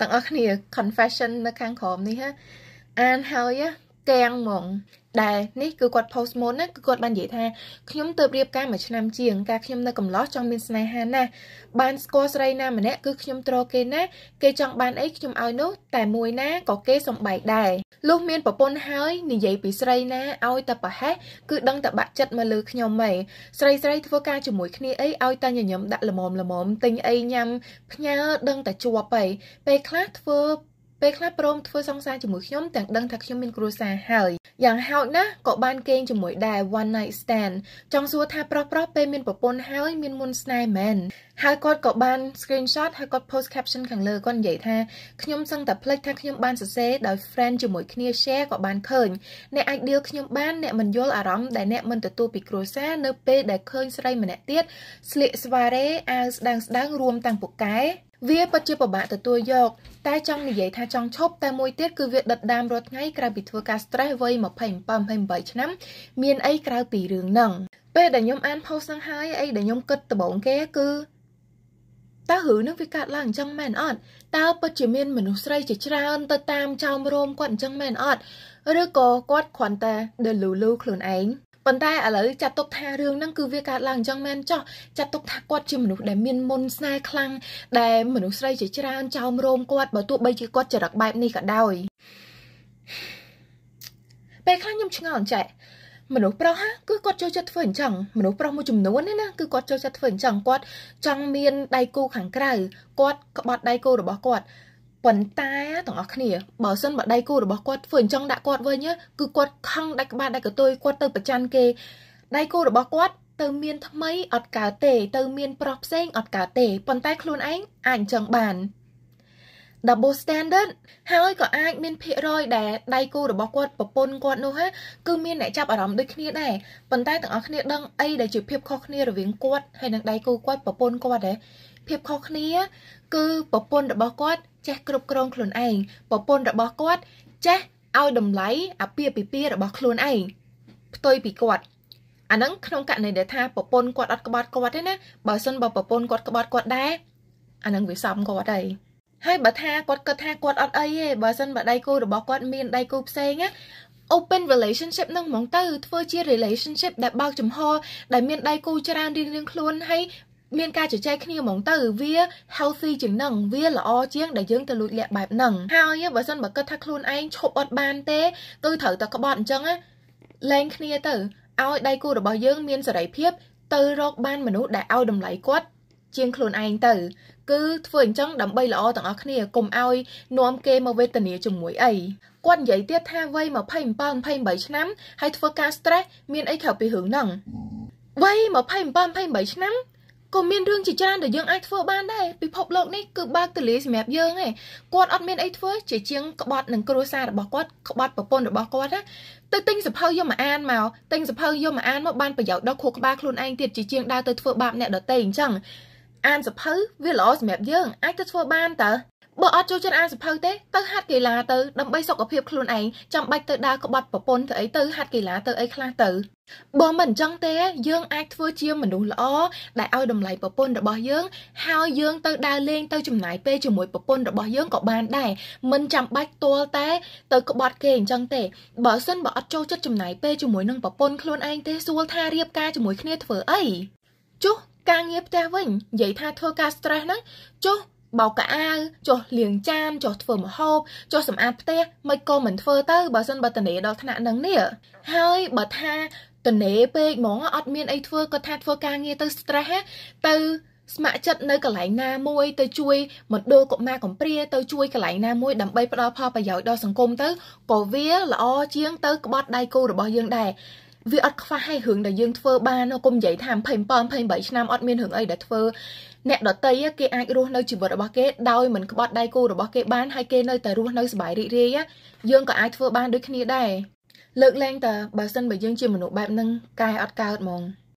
ទាំងអស់គ្នា confession នៅខាងក្រោមនេះណាអានហើយណាទាំងហ្មងដែលនេះគឺគាត់ post មុនណាគឺគាត់បាននិយាយថាខ្ញុំទៅរៀបការមួយឆ្នាំជាងការខ្ញុំនៅកំឡោះចង់មានស្នេហាណាស់បានស្គាល់ស្រីណាម្នាក់គឺខ្ញុំត្រគេណាគេចង់បានអីខ្ញុំឲ្យនោះតែមួយណាក៏គេសំបែកដែរលុះមានប្រពន្ធហើយនិយាយពីស្រីណាឲ្យតែប្រហែសគឺដឹងតែបាក់ចិត្តមកលើខ្ញុំហីស្រីស្រីធ្វើការជាមួយគ្នាអីឲ្យតែញញឹមដាក់ល្មមល្មមទិញអីញ៉ាំផ្ញើដឹងតែជាប់ហីពេលខ្លះធ្វើពេលខ្លះព្រមធ្វើសង្សារជាមួយខ្ញុំទាំងដឹងថាខ្ញុំមានគ្រួសារហើយយ៉ាងហោចណាស់ក៏បានគេងជាមួយដែរ one night stand ចង់សួរថាប្រុសប្រុសពេលមានប្រពន្ធហើយមានមុនស្នេហ៍មែនហើយគាត់ក៏បាន screenshot ហើយគាត់ post caption ខាងលើគាត់និយាយថាខ្ញុំសឹងតែភ្លេចថាខ្ញុំបានសរសេរដោយ friend ជាមួយគ្នា share ក៏បានឃើញអ្នកអាច deal ខ្ញុំបានអ្នកមិនយល់អារម្មណ៍ដែលអ្នកមិនទទួលពីគ្រួសារនៅពេលដែលឃើញស្រីម្នាក់ទៀតស្លៀកស្វារេអាវស្ដាងស្ដាងរួមទាំងពូកែវាពិតជាពិបាកទទួលយកតែចង់និយាយថាចង់ឈប់តែមួយទៀតគឺវាដិតដាមរាល់ថ្ងៃក្រៅពីធ្វើការ stress វ័យ27 28ឆ្នាំមានអីក្រៅពីរឿងហ្នឹង ពេលដែលខ្ញុំអាន post ហ្នឹងហើយអីដែលខ្ញុំគិតដំបូងគេគឺតើរឿងនឹងវាកើតឡើងអញ្ចឹងមែនអត់តើពិតជាមានមនុស្សស្រីជាច្រើនទៅតាមចោមរោមគាត់អញ្ចឹងមែនអត់ឬក៏គាត់គ្រាន់តែ delulu ខ្លួនឯងប៉ុន្តែឥឡូវចាត់ទុកថារឿងហ្នឹងគឺវាកើតឡើងអញ្ចឹងមែនចោះចាត់ទុកថាគាត់ជាមនុស្សដែលមានមន្តស្នេហ៍ខ្លាំងដែលមនុស្សស្រីជាច្រើនចោមរោមគាត់បើទោះបីជាគាត់ចរិតបែបនេះក៏ដោយពេលខ្លះខ្ញុំឆ្ងល់ចែកមនុស្សប្រុសគឺគាត់ចូលចិត្តធ្វើអញ្ចឹងមនុស្សប្រុសមួយចំនួនណាគឺគាត់ចូលចិត្តធ្វើអញ្ចឹងគាត់ចង់មានដៃគូខាងក្រៅគាត់ក្បត់ដៃគូរបស់គាត់ប៉ុន្តែទាំងអស់គ្នាបើសិនបើដៃគូរបស់គាត់ធ្វើអញ្ចឹងដាក់គាត់វិញគឺគាត់ខឹងដាច់ក្បាលដាច់កតុយគាត់ទៅប្រច័ណ្ឌគេដៃគូរបស់គាត់ទៅមាន ថ្មីអត់កើតទេ ទៅមានប្រុសផ្សេងអត់កើតទេប៉ុន្តែខ្លួនឯងអាចអញ្ចឹងបាន double standard ហើយក៏អាចមានភាគរយដែលដៃគូរបស់គាត់ប្រពន្ធគាត់នោះហាគឺមានអ្នកចាប់អារម្មណ៍ដូចគ្នាដែរប៉ុន្តែទាំងអស់គ្នាដឹងអីដែលជាភាពខុសគ្នារវាងគាត់ហើយនិងដៃគូគាត់ប្រពន្ធគាត់ដែរភាពខុសគ្នា គឺប្រពន្ធរបស់គាត់ចេះគ្រប់គ្រងខ្លួនឯងប្រពន្ធរបស់គាត់ចេះឲ្យតម្លៃអាពាហ៍ពិពាហ៍របស់ខ្លួនឯងផ្ទុយពីគាត់អាហ្នឹងក្នុងករណីដែលថាប្រពន្ធគាត់អត់ក្បត់គាត់ទេណាបើសិនបើប្រពន្ធគាត់ក្បត់គាត់ដែរអាហ្នឹងវាសំគាត់ហើយហើយបើថាគាត់គិតថាគាត់អត់អីទេបើសិនបើដៃគូរបស់គាត់មានដៃគូផ្សេងណា open relationship នឹងហ្មងទៅធ្វើជា relationship ដែលបើកចំហដែលមានដៃគូច្រើនរៀងៗខ្លួនហើយមានការជជែកគ្នាហ្មងទៅវា healthy ជាងនឹងវាល្អជាងដែលយើងទៅលួចលាក់បែបហ្នឹងហើយបើសិនបើគិតថាខ្លួនឯងឈប់អត់បានទេគឺត្រូវតែក្បត់អញ្ចឹងណាលែងគ្នាទៅឲ្យដៃគូរបស់យើងមានសេរីភាព ទៅរកបានមនុស្សដែលឲ្យតម្លៃគាត់ជាងខ្លួនឯងទៅគឺធ្វើអញ្ចឹងដើម្បីល្អទាំងអស់គ្នាកុំឲ្យនាំគេមកវេទនាជាមួយអីគាត់និយាយទៀតថាវ័យ27 28ឆ្នាំហើយធ្វើការ stress មានអីក្រៅពីរឿងហ្នឹងវ័យ27 28ឆ្នាំក៏មានរឿងជាច្រើនដែលយើងអាចធ្វើបានដែរពិភពលោកនេះគឺបើកទូលាយសម្រាប់យើងឯងគាត់អត់មានអីធ្វើជាជាងក្បត់នឹងគ្រួសាររបស់គាត់ក្បត់ប្រពន្ធរបស់គាត់ណាទៅទិញសភៅយកមកអានមកទិញសភៅយកមកអានមកបានប្រយោជន៍ដល់ខួរក្បាលខ្លួនឯងទៀតជាជាងដើរទៅធ្វើបាបអ្នកដទៃអញ្ចឹងអានសភៅវាល្អសម្រាប់យើងអាចទៅធ្វើបានតើបើអត់ចូលចិត្តអានសភៅទេទៅហាត់កីឡាទៅដើម្បីសុខភាពខ្លួនឯងចាំបាច់ទៅដើរក្បត់ប្រពន្ធទៅអីទៅហាត់កីឡាទៅអីខ្លះទៅបើមិនអញ្ចឹងទេ យើងអាចធ្វើជាមនុស្សល្អដែលឲ្យតម្លៃប្រពន្ធរបស់យើងហើយយើងទៅដើរលេងទៅចំណាយពេលជាមួយប្រពន្ធរបស់យើងក៏បានដែរមិនចាំបាច់ទាល់តែទៅក្បត់គេអញ្ចឹងទេបើសិនបើអត់ចូលចិត្តចំណាយពេលជាមួយនឹងប្រពន្ធខ្លួនឯងទេសួលថារៀបការជាមួយគ្នាធ្វើអីចុះការងារផ្ទះវិញនិយាយថាធ្វើការ stress ហ្នឹងចុះបោកកៅអៅចុះលាងចានចុះធ្វើម្ហូបចុះសម្អាតផ្ទះមិនក៏មិនធ្វើទៅបើសិនបើតនេដល់ថ្នាក់ហ្នឹងនេះហើយបើថាតនេពេកហ្មងអត់មានអីធ្វើគាត់ថាធ្វើការងារទៅ stress ទៅស្ម័គ្រចិត្តនៅកន្លែងណាមួយ ទៅជួយមណ្ឌលកុមារកំព្រាទៅជួយកន្លែងណាមួយដើម្បីផ្ដល់ផលប្រយោជន៍ដល់សង្គមទៅក៏វាល្អជាង ទៅក្បត់ដៃគូរបស់យើងដែរវាអត់ខ្វះហើយរឿងដែលយើងធ្វើបានគុំនិយាយថា27 28ឆ្នាំអត់មានរឿងអីដែលធ្វើអ្នកដតីគេអាចរស់នៅជីវិតរបស់គេដោយមិនក្បត់ដៃគូរបស់គេបានហើយគេនៅតែរស់នៅសុបាយរីករាយយើងក៏អាចធ្វើបានដូចគ្នាដែរលើកឡើងតែបើសិនបើយើងជាមនុស្សបែបហ្នឹងកែអត់កើតហ្មង